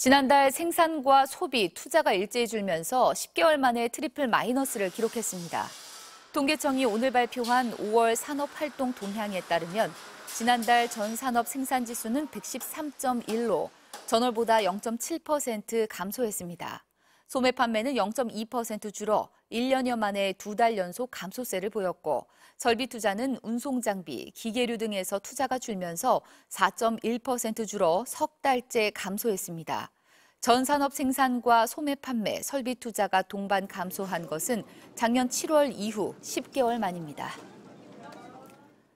지난달 생산과 소비, 투자가 일제히 줄면서 10개월 만에 트리플 마이너스를 기록했습니다. 통계청이 오늘 발표한 5월 산업활동 동향에 따르면 지난달 전 산업 생산 지수는 113.1로 전월보다 0.7% 감소했습니다. 소매 판매는 0.2% 줄어 1년여 만에 두 달 연속 감소세를 보였고 설비 투자는 운송 장비, 기계류 등에서 투자가 줄면서 4.1% 줄어 석 달째 감소했습니다. 전 산업 생산과 소매 판매, 설비 투자가 동반 감소한 것은 작년 7월 이후 10개월 만입니다.